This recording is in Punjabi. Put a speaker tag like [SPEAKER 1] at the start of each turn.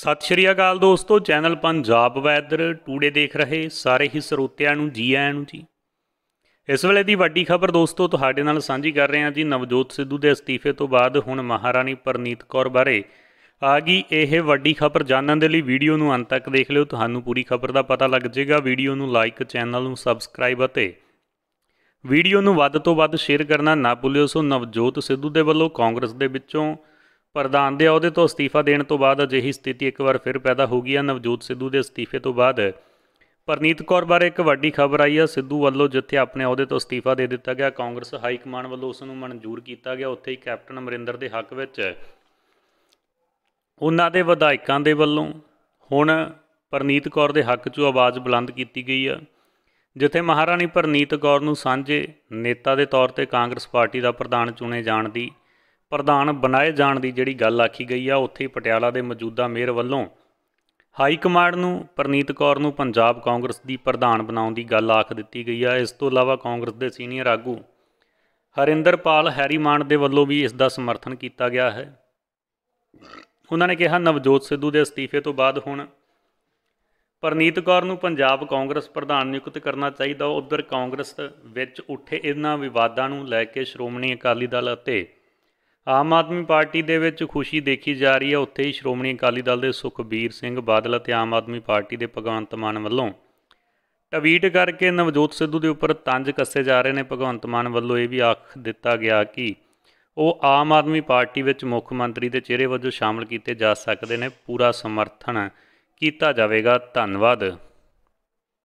[SPEAKER 1] ਸਤਿ ਸ਼੍ਰੀ ਅਕਾਲ ਦੋਸਤੋ ਚੈਨਲ ਪੰਜਾਬ ਵੈਦਰ ਟੂਡੇ ਦੇਖ ਰਹੇ ਸਾਰੇ ਹੀ ਸਰੋਤਿਆਂ ਨੂੰ ਜੀ ਆਇਆਂ ਨੂੰ ਜੀ ਇਸ ਵੇਲੇ ਦੀ ਵੱਡੀ ਖਬਰ ਦੋਸਤੋ ਤੁਹਾਡੇ ਨਾਲ ਸਾਂਝੀ ਕਰ ਰਹੇ ਹਾਂ ਜੀ ਨਵਜੋਤ ਸਿੱਧੂ ਦੇ ਅਸਤੀਫੇ ਤੋਂ ਬਾਅਦ ਹੁਣ ਮਹਾਰਾਣੀ ਪਰਨੀਤ ਕੌਰ ਬਾਰੇ ਆ ਗਈ ਇਹ ਵੱਡੀ ਖਬਰ ਜਾਣਨ ਦੇ ਲਈ ਵੀਡੀਓ ਨੂੰ ਅੰਤ ਤੱਕ ਦੇਖ ਲਿਓ ਤੁਹਾਨੂੰ ਪੂਰੀ ਖਬਰ ਦਾ ਪਤਾ ਲੱਗ ਜਾਏਗਾ ਵੀਡੀਓ ਨੂੰ ਲਾਈਕ ਚੈਨਲ ਨੂੰ ਸਬਸਕ੍ਰਾਈਬ ਅਤੇ ਵੀਡੀਓ ਨੂੰ ਵੱਧ ਤੋਂ ਵੱਧ ਸ਼ੇਅਰ ਕਰਨਾ ਨਾ ਭੁੱਲਿਓ ਸੋ ਨਵਜੋਤ ਸਿੱਧੂ ਦੇ ਵੱਲੋਂ ਕਾਂਗਰਸ ਦੇ ਵਿੱਚੋਂ ਪ੍ਰਧਾਨ ਦੇ ਅਹੁਦੇ ਤੋਂ ਅਸਤੀਫਾ ਦੇਣ ਤੋਂ ਬਾਅਦ ਅਜਿਹੀ ਸਥਿਤੀ ਇੱਕ ਵਾਰ ਫਿਰ ਪੈਦਾ ਹੋ ਗਈ ਹੈ ਨਵਜੋਤ ਸਿੱਧੂ ਦੇ ਅਸਤੀਫੇ ਤੋਂ ਬਾਅਦ ਪਰਨੀਤ ਕੌਰ ਬਾਰੇ ਇੱਕ ਵੱਡੀ ਖਬਰ ਆਈ ਹੈ ਸਿੱਧੂ ਵੱਲੋਂ ਜਿੱਥੇ ਆਪਣੇ ਅਹੁਦੇ ਤੋਂ ਅਸਤੀਫਾ ਦੇ ਦਿੱਤਾ ਗਿਆ ਕਾਂਗਰਸ ਹਾਈ ਕਮਾਂਡ ਵੱਲੋਂ ਉਸ ਨੂੰ ਮਨਜ਼ੂਰ ਕੀਤਾ ਗਿਆ ਉੱਥੇ ਹੀ ਕੈਪਟਨ ਅਮਰਿੰਦਰ ਦੇ ਹੱਕ ਵਿੱਚ ਉਹਨਾਂ ਦੇ ਵਿਧਾਇਕਾਂ ਦੇ ਵੱਲੋਂ ਹੁਣ ਪਰਨੀਤ ਕੌਰ ਦੇ ਹੱਕ 'ਚ ਆਵਾਜ਼ ਬੁਲੰਦ ਕੀਤੀ ਗਈ ਹੈ ਜਿੱਥੇ ਮਹਾਰਾਣੀ ਪਰਨੀਤ ਕੌਰ ਨੂੰ ਸਾਂਝੇ ਨੇਤਾ ਦੇ ਤੌਰ ਤੇ ਕਾਂਗਰਸ ਪਾਰਟੀ ਦਾ ਪ੍ਰਧਾਨ ਚੁਣੇ ਜਾਣ ਦੀ ਪ੍ਰਧਾਨ ਬਣਾਏ ਜਾਣ ਦੀ ਜਿਹੜੀ ਗੱਲ ਆਖੀ ਗਈ ਆ ਉੱਥੇ ਪਟਿਆਲਾ ਦੇ ਮੌਜੂਦਾ ਮੇਅਰ ਵੱਲੋਂ ਹਾਈ ਕਮਾਂਡ ਨੂੰ ਪ੍ਰਨੀਤ ਕੌਰ ਨੂੰ ਪੰਜਾਬ ਕਾਂਗਰਸ ਦੀ ਪ੍ਰਧਾਨ ਬਣਾਉਣ ਦੀ ਗੱਲ ਆਖ ਦਿੱਤੀ ਗਈ ਆ ਇਸ ਤੋਂ ਇਲਾਵਾ ਕਾਂਗਰਸ ਦੇ ਸੀਨੀਅਰ ਆਗੂ ਹਰਿੰਦਰਪਾਲ ਹੈਰੀਮਾਨ ਦੇ ਵੱਲੋਂ ਵੀ ਇਸ ਦਾ ਸਮਰਥਨ ਕੀਤਾ ਗਿਆ ਹੈ ਉਹਨਾਂ ਨੇ ਕਿਹਾ ਨਵਜੋਤ ਸਿੱਧੂ ਦੇ ਅਸਤੀਫੇ ਤੋਂ ਬਾਅਦ ਹੁਣ ਪ੍ਰਨੀਤ ਕੌਰ ਨੂੰ ਪੰਜਾਬ ਕਾਂਗਰਸ ਪ੍ਰਧਾਨ ਨਿਯੁਕਤ ਕਰਨਾ ਚਾਹੀਦਾ ਉਧਰ ਕਾਂਗਰਸ ਵਿੱਚ ਉੱਠੇ ਇਹਨਾਂ ਵਿਵਾਦਾਂ ਨੂੰ ਲੈ ਕੇ ਸ਼੍ਰੋਮਣੀ ਅਕਾਲੀ ਦਲ ਅਤੇ ਆਮ ਆਦਮੀ ਪਾਰਟੀ ਦੇ ਵਿੱਚ ਖੁਸ਼ੀ ਦੇਖੀ ਜਾ ਰਹੀ ਹੈ ਉੱਥੇ ਹੀ ਸ਼੍ਰੋਮਣੀ ਅਕਾਲੀ ਦਲ ਦੇ ਸੁਖਬੀਰ ਸਿੰਘ ਬਾਦਲ ਅਤੇ ਆਮ ਆਦਮੀ ਪਾਰਟੀ ਦੇ ਭਗਵੰਤ ਮਾਨ ਵੱਲੋਂ ਟਵੀਟ ਕਰਕੇ ਨਵਜੋਤ ਸਿੱਧੂ ਦੇ ਉੱਪਰ ਤੰਜ ਕੱਸੇ ਜਾ ਰਹੇ ਨੇ ਭਗਵੰਤ ਮਾਨ ਵੱਲੋਂ ਇਹ ਵੀ ਆਖ ਦਿੱਤਾ ਗਿਆ ਕਿ ਉਹ ਆਮ ਆਦਮੀ ਪਾਰਟੀ ਵਿੱਚ ਮੁੱਖ ਮੰਤਰੀ ਦੇ ਚਿਹਰੇ ਵਜੋਂ ਸ਼ਾਮਲ ਕੀਤੇ ਜਾ ਸਕਦੇ ਨੇ ਪੂਰਾ ਸਮਰਥਨ ਕੀਤਾ ਜਾਵੇਗਾ ਧੰਨਵਾਦ